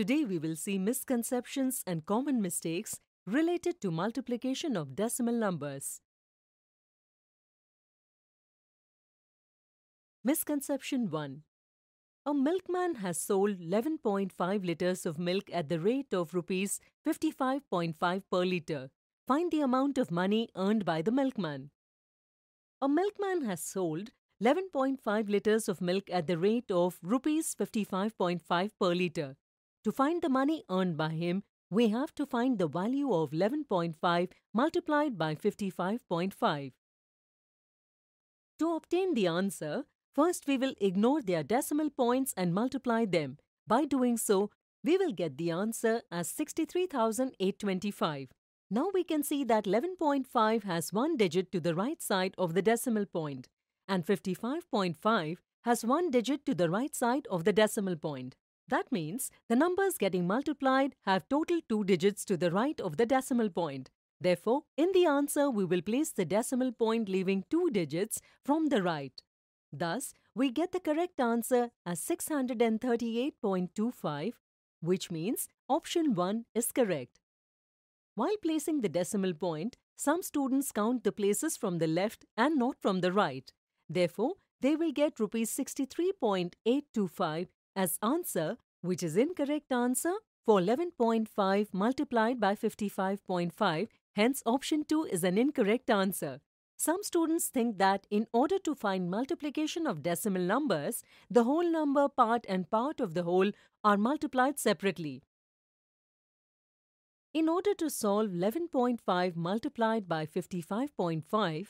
Today we will see misconceptions and common mistakes related to multiplication of decimal numbers. Misconception 1. A milkman has sold 11.5 litres of milk at the rate of rupees 55.5 per litre. Find the amount of money earned by the milkman. A milkman has sold 11.5 litres of milk at the rate of rupees 55.5 per litre. To find the money earned by him, we have to find the value of 11.5 multiplied by 55.5. To obtain the answer, first we will ignore their decimal points and multiply them. By doing so, we will get the answer as 63,825. Now we can see that 11.5 has one digit to the right side of the decimal point and 55.5 has one digit to the right side of the decimal point. That means the numbers getting multiplied have total two digits to the right of the decimal point. Therefore, in the answer, we will place the decimal point leaving two digits from the right. Thus, we get the correct answer as 638.25, which means option 1 is correct. While placing the decimal point, some students count the places from the left and not from the right. Therefore, they will get rupees 63.825 as answer, which is incorrect answer for 11.5 multiplied by 55.5. Hence, option 2 is an incorrect answer. Some students think that in order to find multiplication of decimal numbers, the whole number part and part of the whole are multiplied separately. In order to solve 11.5 multiplied by 55.5,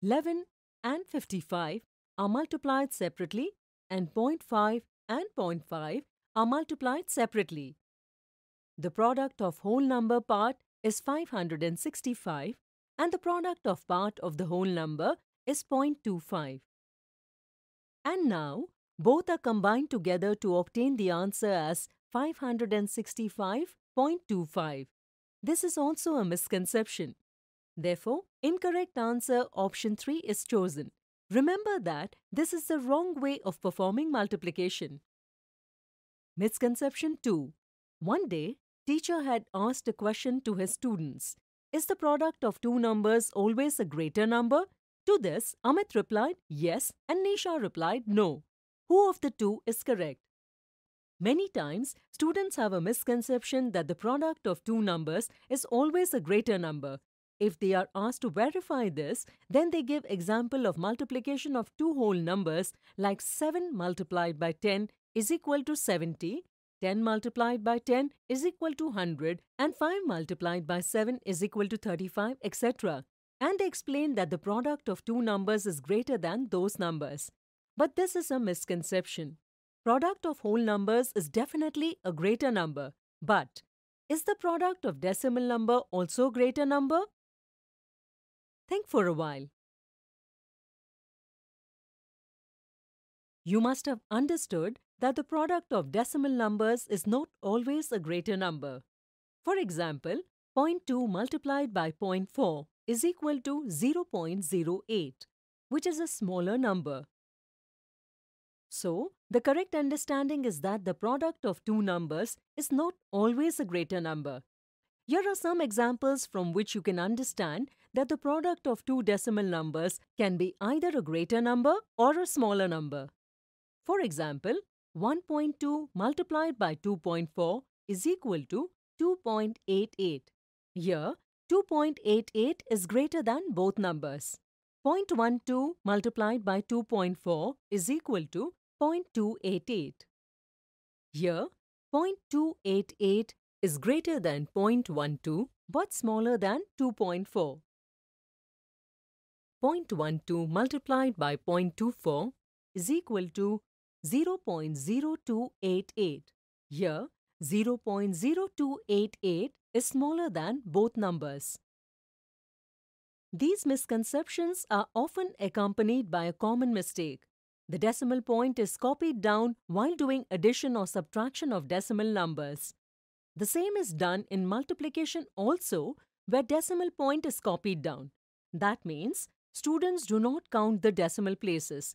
11 and 55 are multiplied separately and 0.5 and 0.5 are multiplied separately. The product of whole number part is 565 and the product of part of the whole number is 0.25. And now, both are combined together to obtain the answer as 565.25. This is also a misconception. Therefore, incorrect answer option 3 is chosen. Remember that this is the wrong way of performing multiplication. Misconception 2. One day, teacher had asked a question to his students. Is the product of two numbers always a greater number? To this, Amit replied yes and Nisha replied no. Who of the two is correct? Many times, students have a misconception that the product of two numbers is always a greater number if they are asked to verify this, then they give example of multiplication of two whole numbers like 7 multiplied by 10 is equal to 70, 10 multiplied by 10 is equal to 100 and 5 multiplied by 7 is equal to 35, etc. And they explain that the product of two numbers is greater than those numbers. But this is a misconception. Product of whole numbers is definitely a greater number. But is the product of decimal number also greater number? Think for a while. You must have understood that the product of decimal numbers is not always a greater number. For example, 0.2 multiplied by 0.4 is equal to 0.08, which is a smaller number. So, the correct understanding is that the product of two numbers is not always a greater number here are some examples from which you can understand that the product of two decimal numbers can be either a greater number or a smaller number. For example, 1.2 multiplied by 2.4 is equal to 2.88. Here, 2.88 is greater than both numbers. 0.12 multiplied by 2.4 is equal to 0.288. Here, 0.288 is greater than 0.12 but smaller than 2.4. 0.12 multiplied by 0.24 is equal to 0.0288. Here, 0.0288 is smaller than both numbers. These misconceptions are often accompanied by a common mistake. The decimal point is copied down while doing addition or subtraction of decimal numbers. The same is done in multiplication also where decimal point is copied down. That means students do not count the decimal places.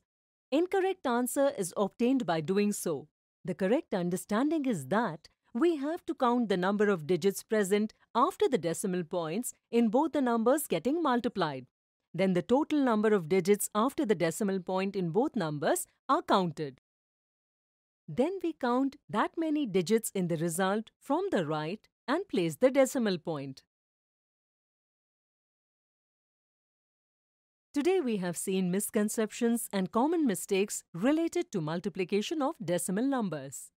Incorrect answer is obtained by doing so. The correct understanding is that we have to count the number of digits present after the decimal points in both the numbers getting multiplied. Then the total number of digits after the decimal point in both numbers are counted. Then we count that many digits in the result from the right and place the decimal point. Today we have seen misconceptions and common mistakes related to multiplication of decimal numbers.